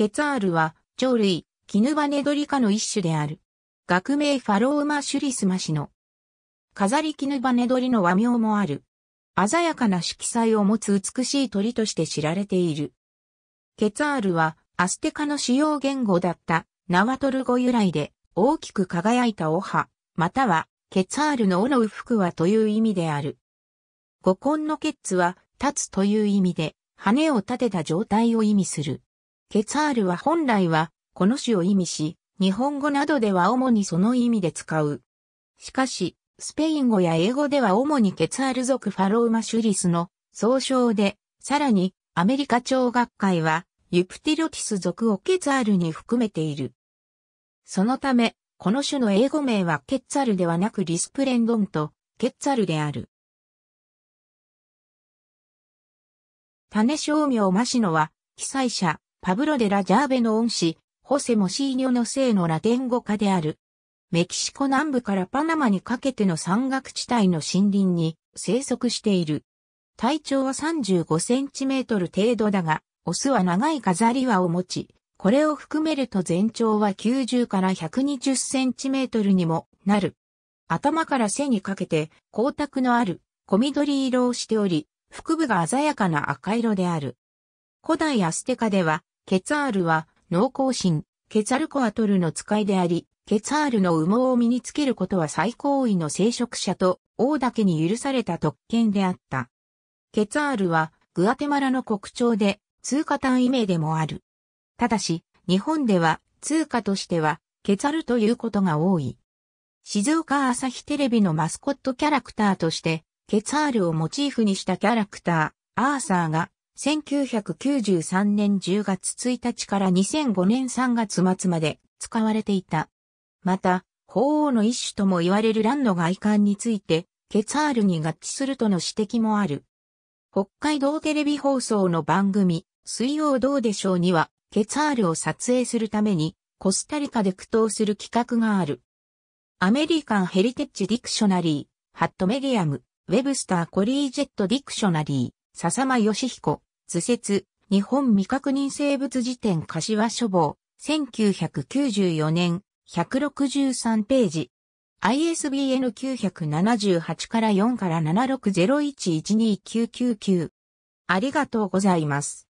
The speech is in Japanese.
ケツァールは、鳥類、キヌバネドリ科の一種である。学名ファローマシュリスマシの。飾りキヌバネドリの和名もある。鮮やかな色彩を持つ美しい鳥として知られている。ケツァールは、アステカの主要言語だったナワトル語由来で、大きく輝いたオハ、または、ケツァールの尾の服はという意味である。五根のケッツは、立つという意味で、羽を立てた状態を意味する。ケツァールは本来は、この種を意味し、日本語などでは主にその意味で使う。しかし、スペイン語や英語では主にケツァール族ファローマシュリスの総称で、さらに、アメリカ長学会は、ユプティロティス族をケツァールに含めている。そのため、この種の英語名はケツァルではなくリスプレンドンとケツァルである。種商名マシノは、被災者、パブロ・デ・ラ・ジャーベの恩師、ホセ・モシーニョの姓のラテン語家である。メキシコ南部からパナマにかけての山岳地帯の森林に生息している。体長は35センチメートル程度だが、オスは長い飾り輪を持ち、これを含めると全長は90から120センチメートルにもなる。頭から背にかけて光沢のある小緑色をしており、腹部が鮮やかな赤色である。古代アステカではケツァールは、農耕神、ケツァルコアトルの使いであり、ケツァールの羽毛を身につけることは最高位の聖職者と王だけに許された特権であった。ケツァールは、グアテマラの国鳥で、通貨単位名でもある。ただし、日本では、通貨としては、ケツァルということが多い。静岡朝日テレビのマスコットキャラクターとして、ケツァールをモチーフにしたキャラクター、アーサーが1993年10月1日から2005年3月末まで使われていた。また、法王の一種とも言われる乱の外観について、ケツァールに合致するとの指摘もある。北海道テレビ放送の番組、水曜どうでしょうには、ケツァールを撮影するために、コスタリカで苦闘する企画がある。アメリカンヘリテッジディクショナリー、ハットメディアム、ウェブスターコリージェットディクショナリー、笹間義彦。図説、日本未確認生物辞典柏書房、1994年、163ページ。ISBN 978から4から760112999。ありがとうございます。